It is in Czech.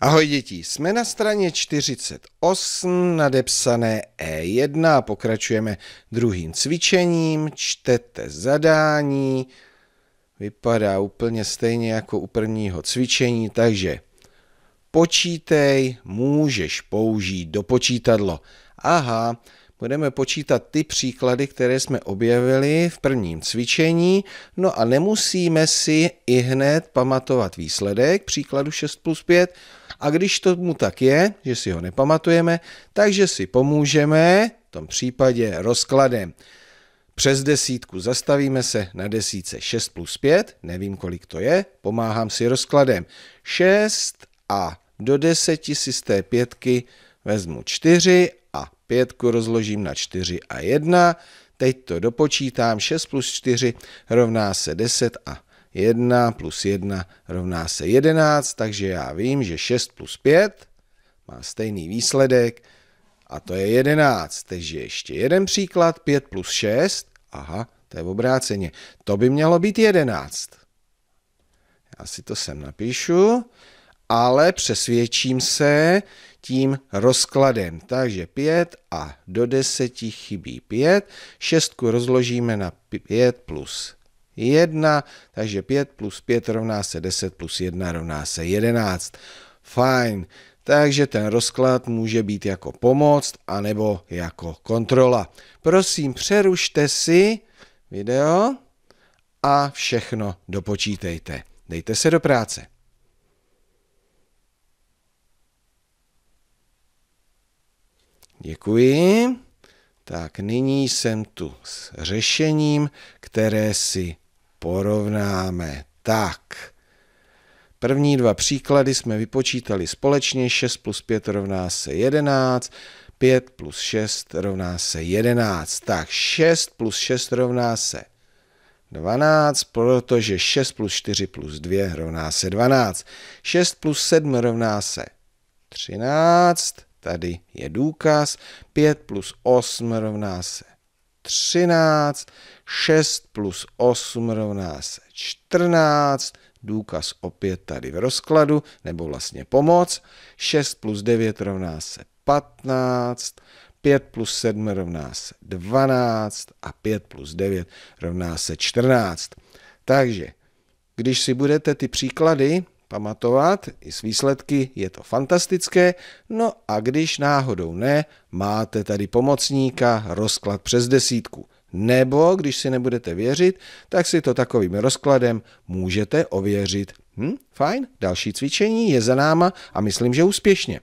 Ahoj děti, jsme na straně 48, nadepsané E1 a pokračujeme druhým cvičením, čtete zadání, vypadá úplně stejně jako u prvního cvičení, takže počítej, můžeš použít do počítadlo. Aha, budeme počítat ty příklady, které jsme objevili v prvním cvičení, no a nemusíme si i hned pamatovat výsledek příkladu 6 plus 5, a když tomu tak je, že si ho nepamatujeme, takže si pomůžeme v tom případě rozkladem. Přes desítku zastavíme se na desíce 6 plus 5, nevím kolik to je, pomáhám si rozkladem 6 a do deseti si z té pětky vezmu 4 Pětku rozložím na 4 a 1. Teď to dopočítám. 6 plus 4 rovná se 10 a 1 plus 1 rovná se 11, takže já vím, že 6 plus 5 má stejný výsledek a to je 11. Takže ještě jeden příklad, 5 plus 6, aha, to je v obráceně. To by mělo být 11. Já si to sem napíšu ale přesvědčím se tím rozkladem. Takže 5 a do 10 chybí 5, 6 rozložíme na 5 plus 1, takže 5 plus 5 rovná se 10 plus 1 rovná se 11. Fajn, takže ten rozklad může být jako pomoc anebo jako kontrola. Prosím, přerušte si video a všechno dopočítejte. Dejte se do práce. Děkuji. Tak nyní jsem tu s řešením, které si porovnáme. Tak, první dva příklady jsme vypočítali společně. 6 plus 5 rovná se 11, 5 plus 6 rovná se 11. Tak 6 plus 6 rovná se 12, protože 6 plus 4 plus 2 rovná se 12. 6 plus 7 rovná se 13. Tady je důkaz. 5 plus 8 rovná se 13, 6 plus 8 rovná se 14, důkaz opět tady v rozkladu, nebo vlastně pomoc, 6 plus 9 rovná se 15, 5 plus 7 rovná se 12 a 5 plus 9 rovná se 14. Takže, když si budete ty příklady pamatovat i s výsledky, je to fantastické. No a když náhodou ne, máte tady pomocníka rozklad přes desítku. Nebo, když si nebudete věřit, tak si to takovým rozkladem můžete ověřit. Hm, fajn, další cvičení je za náma a myslím, že úspěšně.